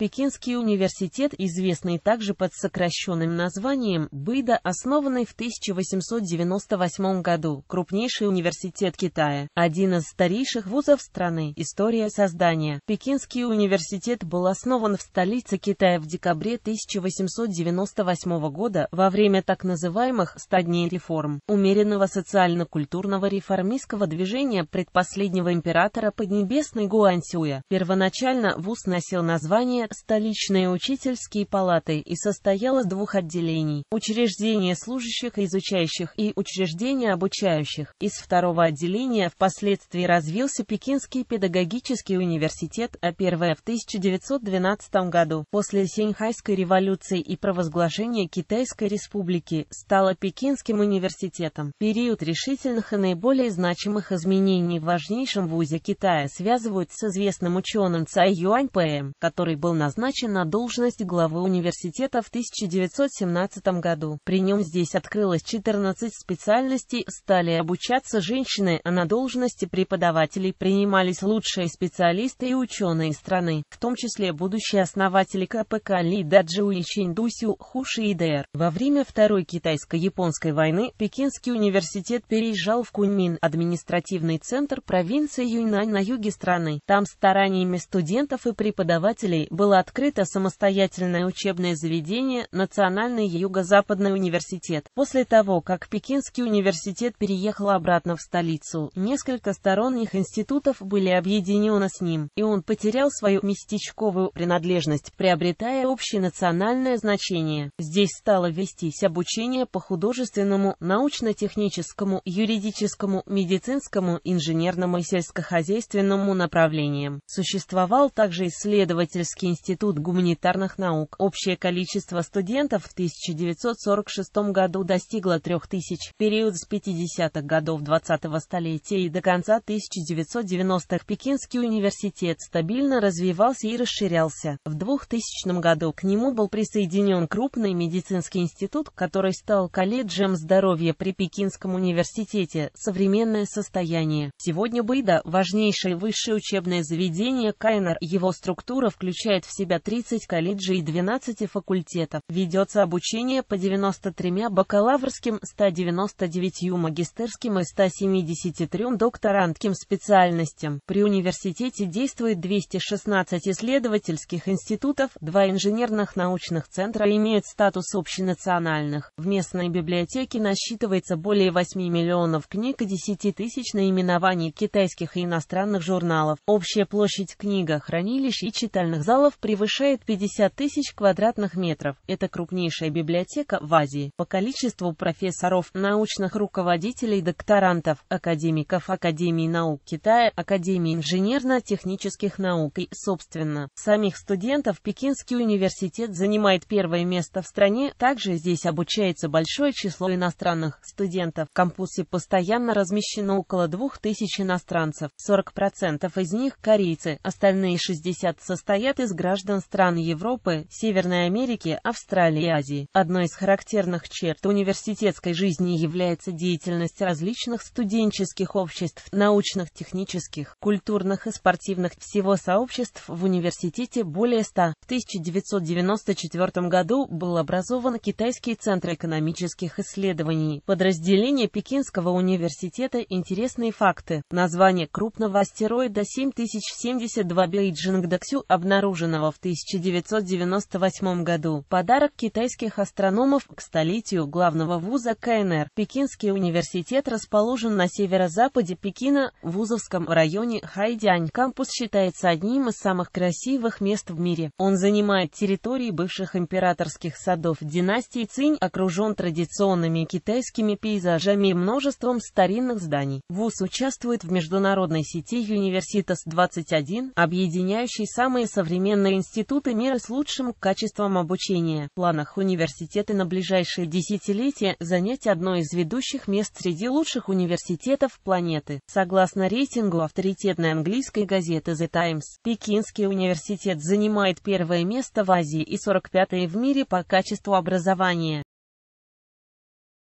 Пекинский университет, известный также под сокращенным названием Быда, основанный в 1898 году, крупнейший университет Китая, один из старейших вузов страны. История создания. Пекинский университет был основан в столице Китая в декабре 1898 года во время так называемых «100 реформ» умеренного социально-культурного реформистского движения предпоследнего императора Поднебесной Гуансюя. Первоначально вуз носил название столичной учительские палаты и состоял из двух отделений – учреждения служащих и изучающих и учреждения обучающих. Из второго отделения впоследствии развился Пекинский педагогический университет, а первое в 1912 году, после Сеньхайской революции и провозглашения Китайской республики, стало Пекинским университетом. Период решительных и наиболее значимых изменений в важнейшем вузе Китая связывают с известным ученым Цай Юань Пэем, который был назначен на должность главы университета в 1917 году. При нем здесь открылось 14 специальностей, стали обучаться женщины, а на должности преподавателей принимались лучшие специалисты и ученые страны, в том числе будущие основатели КПК Ли Даджиу и Чиндусю Хуши и Дэр. Во время Второй китайско-японской войны Пекинский университет переезжал в Куньмин, административный центр провинции Юньнань на юге страны. Там стараниями студентов и преподавателей было было открыто самостоятельное учебное заведение Национальный Юго-Западный университет. После того, как Пекинский университет переехал обратно в столицу, несколько сторонних институтов были объединены с ним, и он потерял свою местечковую принадлежность, приобретая общенациональное значение. Здесь стало вестись обучение по художественному, научно-техническому, юридическому, медицинскому, инженерному и сельскохозяйственному направлениям. Существовал также исследовательский институт Институт гуманитарных наук. Общее количество студентов в 1946 году достигло 3000. В период с 50-х годов 20-го столетия и до конца 1990-х Пекинский университет стабильно развивался и расширялся. В 2000 году к нему был присоединен крупный медицинский институт, который стал колледжем здоровья при Пекинском университете «Современное состояние». Сегодня Бейда – важнейшее высшее учебное заведение Кайнер. Его структура включает включает в себя 30 колледжей и 12 факультетов. Ведется обучение по 93 бакалаврским, 199 магистерским и 173 докторантским специальностям. При университете действует 216 исследовательских институтов, два инженерных научных центра имеют статус общенациональных. В местной библиотеке насчитывается более 8 миллионов книг и 10 тысяч наименований китайских и иностранных журналов. Общая площадь книгохранилищ и читальных залов филов превышает 50 тысяч квадратных метров. Это крупнейшая библиотека в Азии по количеству профессоров, научных руководителей, докторантов, академиков Академии наук Китая, Академии инженерно-технических наук и, собственно, самих студентов Пекинский университет занимает первое место в стране. Также здесь обучается большое число иностранных студентов. В кампусе постоянно размещено около 2000 иностранцев, 40% из них корейцы, остальные 60 состоят из граждан стран Европы, Северной Америки, Австралии и Азии. Одной из характерных черт университетской жизни является деятельность различных студенческих обществ, научных, технических, культурных и спортивных всего сообществ в университете более 100. В 1994 году был образован Китайский центр экономических исследований, подразделение Пекинского университета «Интересные факты». Название крупного астероида 7072 Бейджинг-Даксю обнаружено созданного в 1998 году. Подарок китайских астрономов к столетию главного вуза КНР. Пекинский университет расположен на северо-западе Пекина, в вузовском районе Хайдянь. Кампус считается одним из самых красивых мест в мире. Он занимает территории бывших императорских садов династии Цинь, окружен традиционными китайскими пейзажами и множеством старинных зданий. ВУЗ участвует в международной сети Universitas 21, объединяющей самые современные современные институты мира с лучшим качеством обучения. В планах университета на ближайшие десятилетия занять одно из ведущих мест среди лучших университетов планеты. Согласно рейтингу авторитетной английской газеты The Times, Пекинский университет занимает первое место в Азии и 45-е в мире по качеству образования.